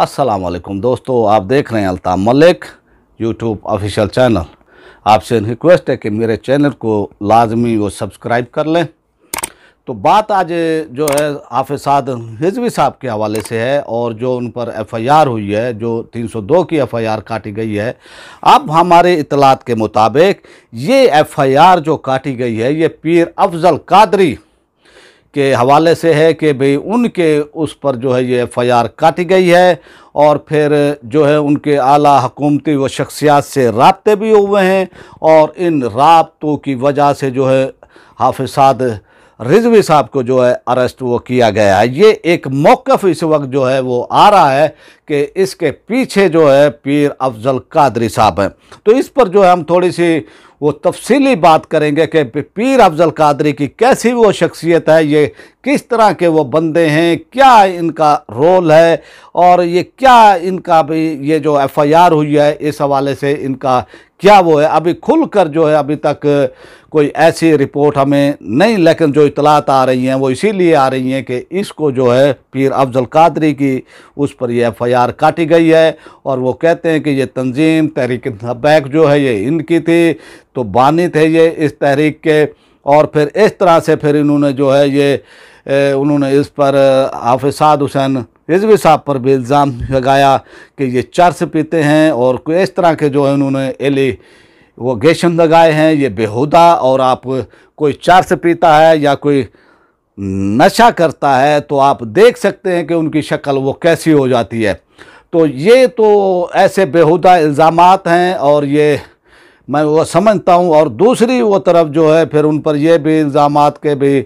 अस्सलाम वालेकुम दोस्तों आप देख रहे हैं Alta Malik YouTube official channel आपसे रिक्वेस्ट है कि मेरे चैनल को लाजमी वो सब्सक्राइब कर लें तो बात आज जो है हाफिज साद हिजवी साहब के हवाले से है और जो उन पर एफआईआर हुई है जो 302 की एफआईआर काटी गई है अब हमारे इतलात के मुताबिक ये एफआईआर जो काटी गई है ये पीर अफजल कादरी के हवाले से है कि भाई उनके उस पर जो है ये एफ आई आर काटी गई है और फिर जो है उनके आला हकूमती व शख्सियात से रबते भी हुए हैं और इन रबतों की वजह से जो है हाफिसाद रिजवी साहब को जो है अरेस्ट वो किया गया है ये एक मौक़ इस वक्त जो है वो आ रहा है कि इसके पीछे जो है पीर अफजल कादरी साहब हैं तो इस पर जो है हम थोड़ी सी वो तफसीली बात करेंगे कि पीर अफजल कादरी की कैसी वो शख्सियत है ये किस तरह के वो बंदे हैं क्या इनका रोल है और ये क्या इनका भी ये जो एफआईआर हुई है इस हवाले से इनका क्या वो है अभी खुल कर जो है अभी तक कोई ऐसी रिपोर्ट हमें नहीं लेकिन जो इतलात आ रही हैं वो इसीलिए आ रही हैं कि इसको जो है पीर अफजल कादरी की उस पर यह एफ तैयार काटी गई है और वो कहते हैं कि ये तंजीम तहरीक बैक जो है ये इनकी थी तो बानी थे ये इस तहरीक के और फिर इस तरह से फिर इन्होंने जो है ये ए, उन्होंने इस पर हाफि साद हुसैन रिजवी साहब पर भी इल्ज़ाम लगाया कि ये चर्स पीते हैं और इस तरह के जो है उन्होंने एली वो गेशन लगाए हैं ये बेहुदा और आप कोई चर्स पीता है या कोई नशा करता है तो आप देख सकते हैं कि उनकी शक्ल वो कैसी हो जाती है तो ये तो ऐसे बेहुदा इल्ज़ाम हैं और ये मैं वो समझता हूँ और दूसरी वो तरफ जो है फिर उन पर ये भी इल्ज़ाम के भी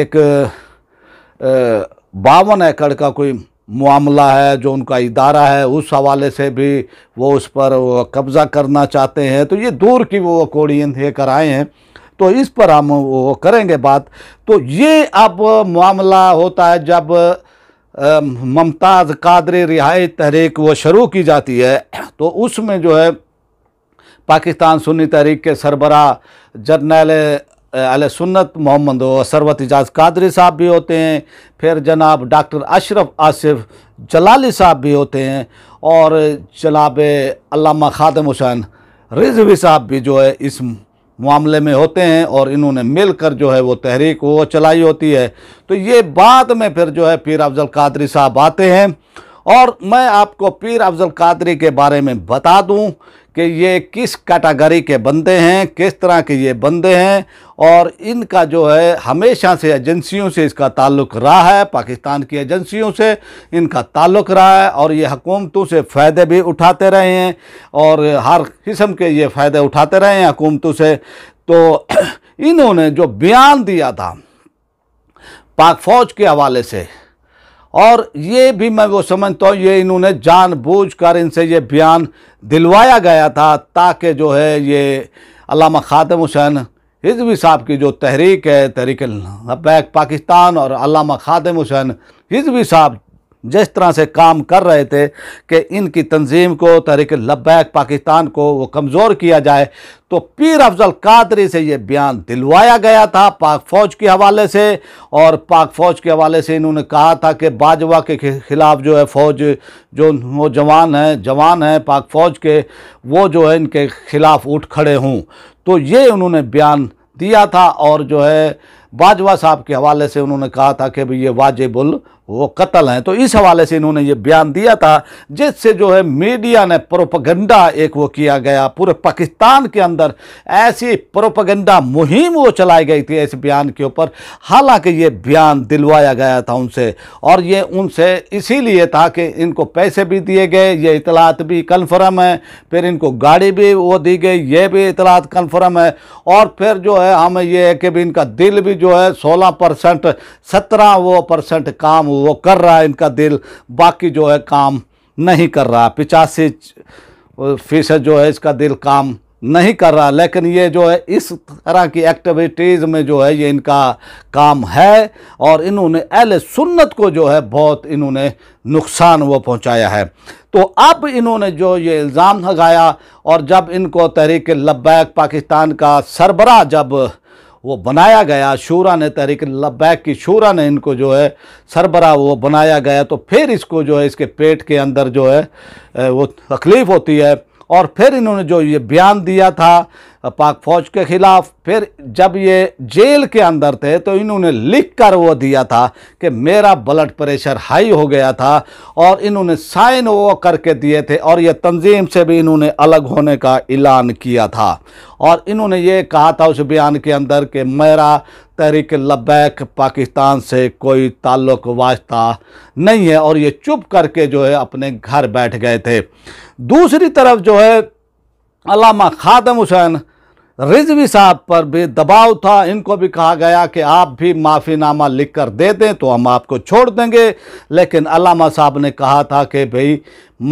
एक बावन एकड़ का कोई मामला है जो उनका इदारा है उस हवाले से भी वो उस पर कब्ज़ा करना चाहते हैं तो ये दूर की वो कोड़ियन कर आए हैं तो इस पर हम वो करेंगे बात तो ये अब मामला होता है जब ममताज़ कादर रिहाई तहरीक वो शुरू की जाती है तो उसमें जो है पाकिस्तान सुन्नी तहरीक के सरबरा जर्नल अल सुन्नत मोहम्मद सरवत एजाज कादरी साहब भी होते हैं फिर जनाब डॉक्टर अशरफ आसिफ जलाली साहब भी होते हैं और जनाब अलामा खादम हुसैन रिजवी साहब भी जो है इस मामले में होते हैं और इन्होंने मिलकर जो है वो तहरीक वो चलाई होती है तो ये बाद में फिर जो है पीर अफजल कादरी साहब आते हैं और मैं आपको पीर अफजल कादरी के बारे में बता दूं कि ये किस कैटागरी के बंदे हैं किस तरह के ये बंदे हैं और इनका जो है हमेशा से एजेंसियों से इसका ताल्लुक़ रहा है पाकिस्तान की एजेंसियों से इनका ताल्लुक़ रहा है और ये हकूमतों से फ़ायदे भी उठाते रहे हैं और हर किस्म के ये फ़ायदे उठाते रहे हैं हकूमतों से तो इन्होंने जो बयान दिया था पाक फ़ौज के हवाले से और ये भी मैं वो समझता हूँ ये इन्होंने जानबूझकर इनसे ये बयान दिलवाया गया था ताकि जो है ये अलामा ख़ातम हुसैन हिजवी साहब की जो तहरीक है तहरीक पाकिस्तान और अलामा ख़ातम हुसैन हिजवी साहब जिस तरह से काम कर रहे थे कि इनकी तंजीम को तहरीक लब्बैक पाकिस्तान को वो कमज़ोर किया जाए तो पीर अफजल कादरी से ये बयान दिलवाया गया था पाक फ़ौज के हवाले से और पाक फ़ौज के हवाले से इन्होंने कहा था कि बाजवा के ख़िलाफ़ जो है फ़ौज जो नौजवान हैं जवान हैं पाक फ़ौज के वो जो है इनके ख़िलाफ़ उठ खड़े हों तो ये उन्होंने बयान दिया था और जो है बाजवा साहब के हवाले से उन्होंने कहा था कि भाई ये वाजिबुल वो कत्ल हैं तो इस हवाले से इन्होंने ये बयान दिया था जिससे जो है मीडिया ने प्रोपगंडा एक वो किया गया पूरे पाकिस्तान के अंदर ऐसी प्रोपगंडा मुहिम वो चलाई गई थी इस बयान के ऊपर हालांकि ये बयान दिलवाया गया था उनसे और ये उनसे इसीलिए था कि इनको पैसे भी दिए गए ये इतलात भी कन्फर्म है फिर इनको गाड़ी भी वो दी गई ये भी इतलात कन्फर्म है और फिर जो है हमें ये है कि भी इनका दिल भी जो है सोलह परसेंट सत्रह वो परसेंट काम वो कर रहा है इनका दिल बाकी जो है काम नहीं कर रहा पिचासी फीसद जो है इसका दिल काम नहीं कर रहा लेकिन ये जो है इस तरह की एक्टिविटीज़ में जो है ये इनका काम है और इन्होंने अहल सुन्नत को जो है बहुत इन्होंने नुकसान वो पहुंचाया है तो अब इन्होंने जो ये इल्ज़ाम लगाया और जब इनको तहरीक लब्बैक पाकिस्तान का सरबरा जब वो बनाया गया शूरा ने तहरीक लबैक की शूरा ने इनको जो है सरबरा वो बनाया गया तो फिर इसको जो है इसके पेट के अंदर जो है वो तकलीफ़ होती है और फिर इन्होंने जो ये बयान दिया था पाक फौज के खिलाफ फिर जब ये जेल के अंदर थे तो इन्होंने लिख कर वो दिया था कि मेरा ब्लड प्रेशर हाई हो गया था और इन्होंने साइन वो करके दिए थे और ये तंजीम से भी इन्होंने अलग होने का ऐलान किया था और इन्होंने ये कहा था उस बयान के अंदर कि मेरा तहरीक लबैक पाकिस्तान से कोई ताल्लुक वास्ता नहीं है और ये चुप करके जो है अपने घर बैठ गए थे दूसरी तरफ जो है अलामा खादम हुसैन रिजवी साहब पर भी दबाव था इनको भी कहा गया कि आप भी माफ़ीनामा लिख कर दे दें तो हम आपको छोड़ देंगे लेकिन अलामा साहब ने कहा था कि भाई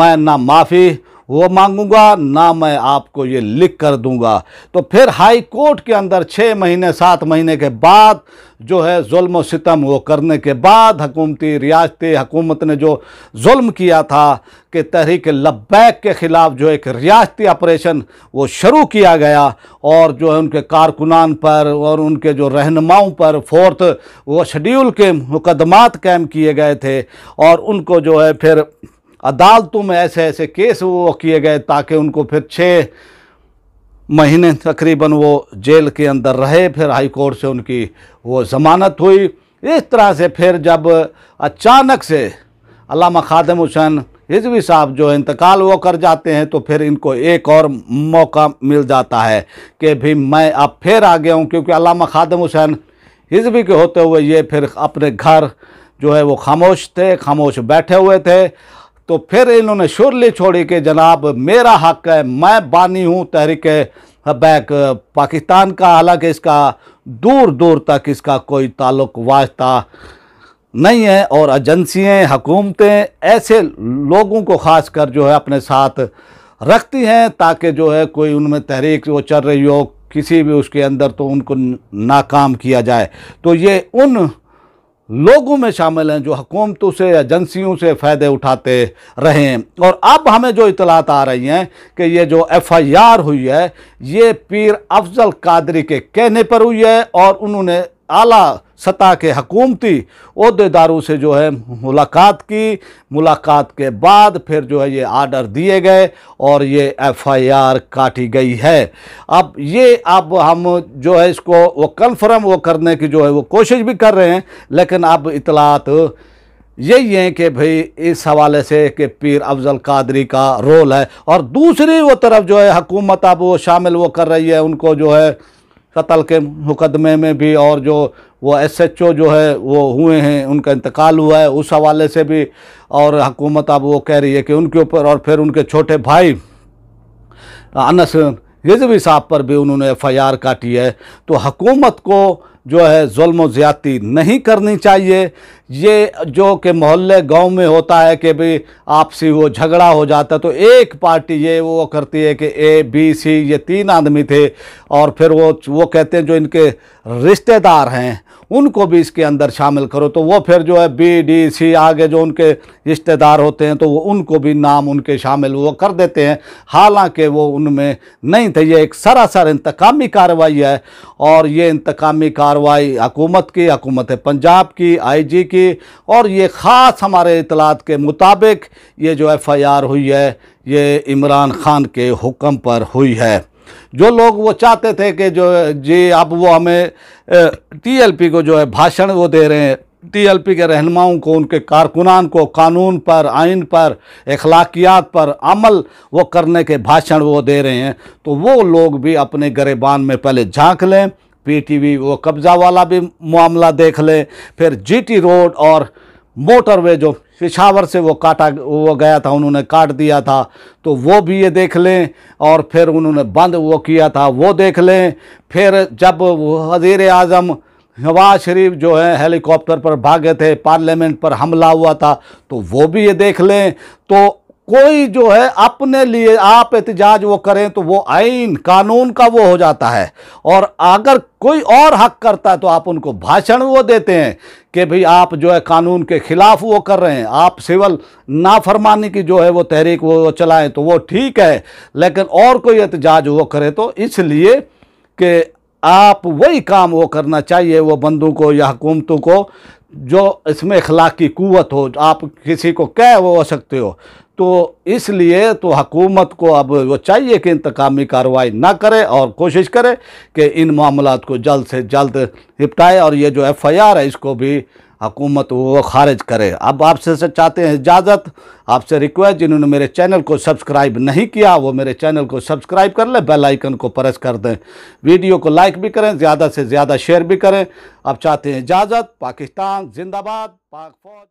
मैं ना माफ़ी वो मांगूंगा ना मैं आपको ये लिख कर दूंगा तो फिर हाई कोर्ट के अंदर छः महीने सात महीने के बाद जो है जुल्म सितम वो करने के बाद हकूमती रियासती हकूमत ने जो जुल्म किया था कि तहरीक लब्बैक के ख़िलाफ़ जो एक रियासती ऑपरेशन वो शुरू किया गया और जो है उनके कारकुनान पर और उनके जो रहनुमाओं पर फोर्थ वो शेड्यूल के मुकदमात कैम किए गए थे और उनको जो है फिर अदालतों में ऐसे ऐसे केस वो किए गए ताकि उनको फिर छः महीने तकरीबन वो जेल के अंदर रहे फिर हाई कोर्ट से उनकी वो ज़मानत हुई इस तरह से फिर जब अचानक से अलामा खादम हुसैन हिजवी साहब जो इंतकाल वो कर जाते हैं तो फिर इनको एक और मौका मिल जाता है कि भी मैं अब फिर आ गया हूँ क्योंकि अलामा खादम हुसैन हिजवी के होते हुए ये फिर अपने घर जो है वो खामोश थे खामोश बैठे हुए थे तो फिर इन्होंने शोरले छोड़ी कि जनाब मेरा हक है मैं बानी हूँ तहरीक बैक पाकिस्तान का हालांकि इसका दूर दूर तक इसका कोई ताल्लुक वास्ता नहीं है और एजेंसियाँ हकूमतें ऐसे लोगों को ख़ास कर जो है अपने साथ रखती हैं ताकि जो है कोई उनमें तहरीक वो चल रही हो किसी भी उसके अंदर तो उनको नाकाम किया जाए तो ये उन लोगों में शामिल हैं जो हकूमतों से एजेंसियों से फ़ायदे उठाते रहे हैं और अब हमें जो इतलात आ रही हैं कि ये जो एफ़ आई आर हुई है ये पीर अफजल कादरी के कहने पर हुई है और उन्होंने आला सतह के हकूमती अहदेदारों से जो है मुलाकात की मुलाकात के बाद फिर जो है ये आर्डर दिए गए और ये एफआईआर काटी गई है अब ये अब हम जो है इसको वो कन्फर्म वो करने की जो है वो कोशिश भी कर रहे हैं लेकिन अब इतलात यही है कि भाई इस हवाले से कि पीर अफजल कादरी का रोल है और दूसरी वो तरफ जो है हकूमत अब वो शामिल वो कर रही है उनको जो है कत्ल के मुकदमे में भी और जो वो एसएचओ जो है वो हुए हैं उनका इंतकाल हुआ है उस हवाले से भी और हकूमत अब वो कह रही है कि उनके ऊपर और फिर उनके छोटे भाई अनस रिजवी साहब पर भी उन्होंने एफ आई आर काटी है तो हकूमत को जो है जुल्म ज़्यादती नहीं करनी चाहिए ये जो कि मोहल्ले गांव में होता है कि भाई आपसी वो झगड़ा हो जाता है तो एक पार्टी ये वो करती है कि ए बी सी ये तीन आदमी थे और फिर वो वो कहते हैं जो इनके रिश्तेदार हैं उनको भी इसके अंदर शामिल करो तो वो फिर जो है बी डी सी आगे जो उनके रिश्तेदार होते हैं तो वो उनको भी नाम उनके शामिल वो कर देते हैं हालांकि वो उनमें नहीं थे ये एक सरासर इंतकामी कार्रवाई है और ये इंतकामी कार्रवाई हकूमत की हकूमत पंजाब की आईजी की और ये ख़ास हमारे इतलात के मुताबिक ये जो आर हुई है ये इमरान खान के हुक्म पर हुई है जो लोग वो चाहते थे कि जो जी आप वो हमें टीएलपी को जो है भाषण वो दे रहे हैं टीएलपी के रहनुमाओं को उनके कारकुनान को कानून पर आइन पर अखलाकियात पर अमल वो करने के भाषण वो दे रहे हैं तो वो लोग भी अपने गरेबान में पहले झांक लें पीटीवी वो कब्ज़ा वाला भी मामला देख लें फिर जीटी रोड और मोटरवे जो पिशावर से वो काटा वो गया था उन्होंने काट दिया था तो वो भी ये देख लें और फिर उन्होंने बंद वो किया था वो देख लें फिर जब वजीर आज़म नवाज शरीफ जो है हेलीकॉप्टर पर भागे थे पार्लियामेंट पर हमला हुआ था तो वो भी ये देख लें तो कोई जो है अपने लिए आप एहतजाज वो करें तो वो आइन कानून का वो हो जाता है और अगर कोई और हक करता है तो आप उनको भाषण वो देते हैं कि भाई आप जो है कानून के ख़िलाफ़ वो कर रहे हैं आप सिविल नाफरमानी की जो है वो तहरीक वो चलाएं तो वो ठीक है लेकिन और कोई एहतजाज वो करे तो इसलिए कि आप वही काम वो करना चाहिए वो बंदों को या हुकूमतों को जो इसमें अखलाक की हो आप किसी को कह वो सकते हो तो इसलिए तो हकूमत को अब वो चाहिए कि इंतकामी कार्रवाई ना करे और कोशिश करे कि इन मामला को जल्द से जल्द निपटाए और ये जो एफ़ आई आर है इसको भी हकूमत वो खारिज करे अब आपसे से चाहते हैं इजाज़त आपसे रिक्वेस्ट जिन्होंने मेरे चैनल को सब्सक्राइब नहीं किया वो मेरे चैनल को सब्सक्राइब कर लें बेल आइकन को प्रेस कर दें वीडियो को लाइक भी करें ज़्यादा से ज़्यादा शेयर भी करें आप चाहते हैं इजाज़त पाकिस्तान जिंदाबाद पाक फौज